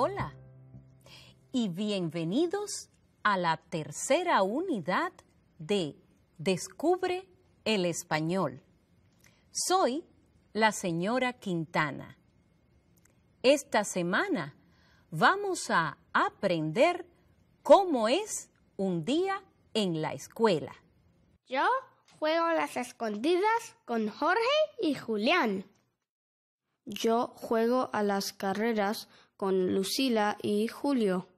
Hola y bienvenidos a la tercera unidad de Descubre el Español. Soy la señora Quintana. Esta semana vamos a aprender cómo es un día en la escuela. Yo juego a las escondidas con Jorge y Julián. Yo juego a las carreras con Lucila y Julio.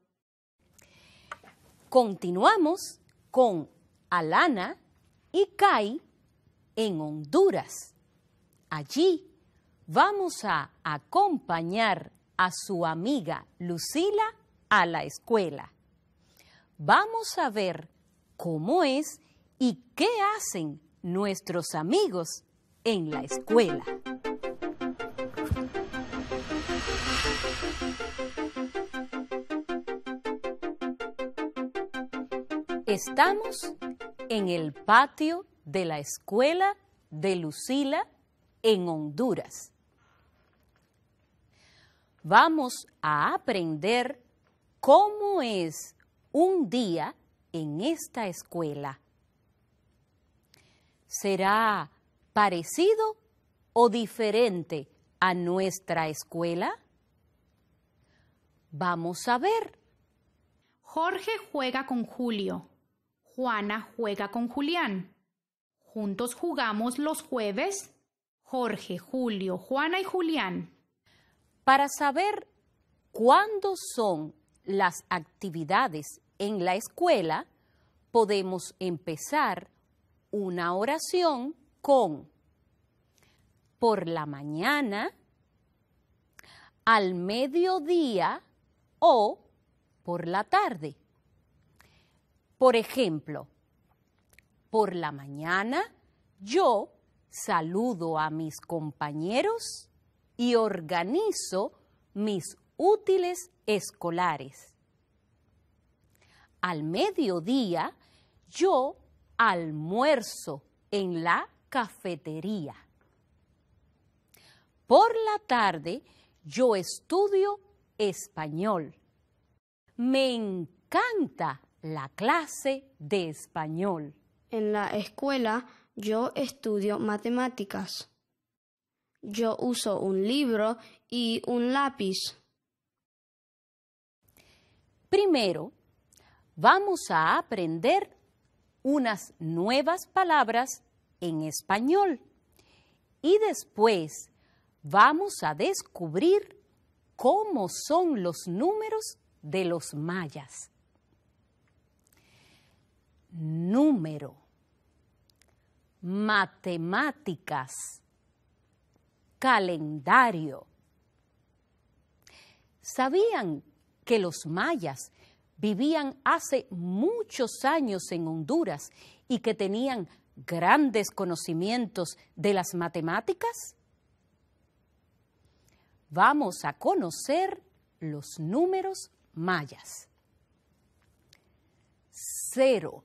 Continuamos con Alana y Kai en Honduras. Allí vamos a acompañar a su amiga Lucila a la escuela. Vamos a ver cómo es y qué hacen nuestros amigos en la escuela. Estamos en el patio de la escuela de Lucila en Honduras. Vamos a aprender cómo es un día en esta escuela. ¿Será parecido o diferente a nuestra escuela? Vamos a ver. Jorge juega con Julio. Juana juega con Julián. Juntos jugamos los jueves. Jorge, Julio, Juana y Julián. Para saber cuándo son las actividades en la escuela, podemos empezar una oración con por la mañana, al mediodía o por la tarde. Por ejemplo, por la mañana yo saludo a mis compañeros y organizo mis útiles escolares. Al mediodía yo almuerzo en la cafetería. Por la tarde yo estudio español. Me encanta la clase de español. En la escuela yo estudio matemáticas. Yo uso un libro y un lápiz. Primero, vamos a aprender unas nuevas palabras en español y después vamos a descubrir cómo son los números de los mayas número, matemáticas, calendario. ¿Sabían que los mayas vivían hace muchos años en Honduras y que tenían grandes conocimientos de las matemáticas? Vamos a conocer los números mayas. Cero.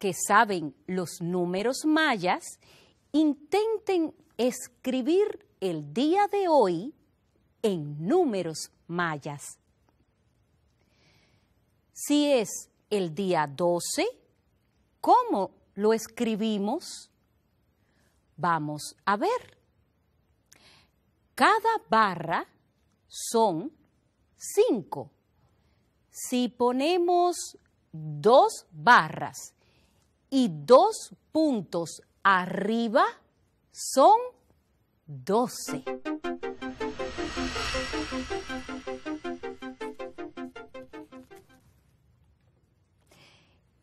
que saben los números mayas intenten escribir el día de hoy en números mayas. Si es el día 12, ¿cómo lo escribimos? Vamos a ver. Cada barra son cinco. Si ponemos dos barras y dos puntos arriba son doce.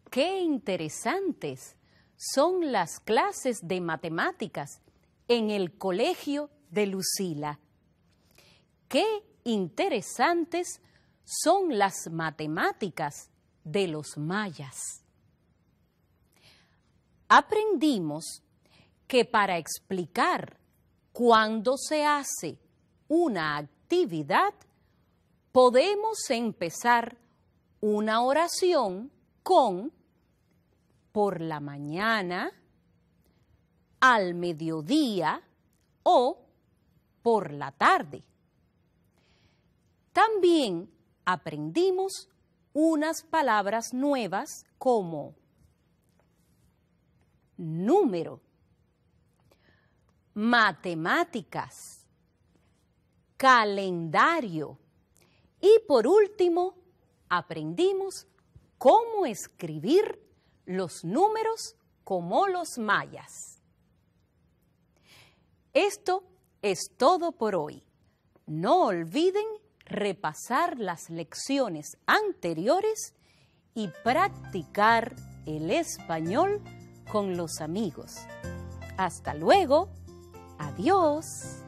Qué interesantes son las clases de matemáticas en el colegio de Lucila. Qué interesantes son las matemáticas de los mayas aprendimos que para explicar cuándo se hace una actividad, podemos empezar una oración con por la mañana, al mediodía o por la tarde. También aprendimos unas palabras nuevas como número, matemáticas, calendario y por último aprendimos cómo escribir los números como los mayas. Esto es todo por hoy. No olviden repasar las lecciones anteriores y practicar el español con los amigos. Hasta luego. Adiós.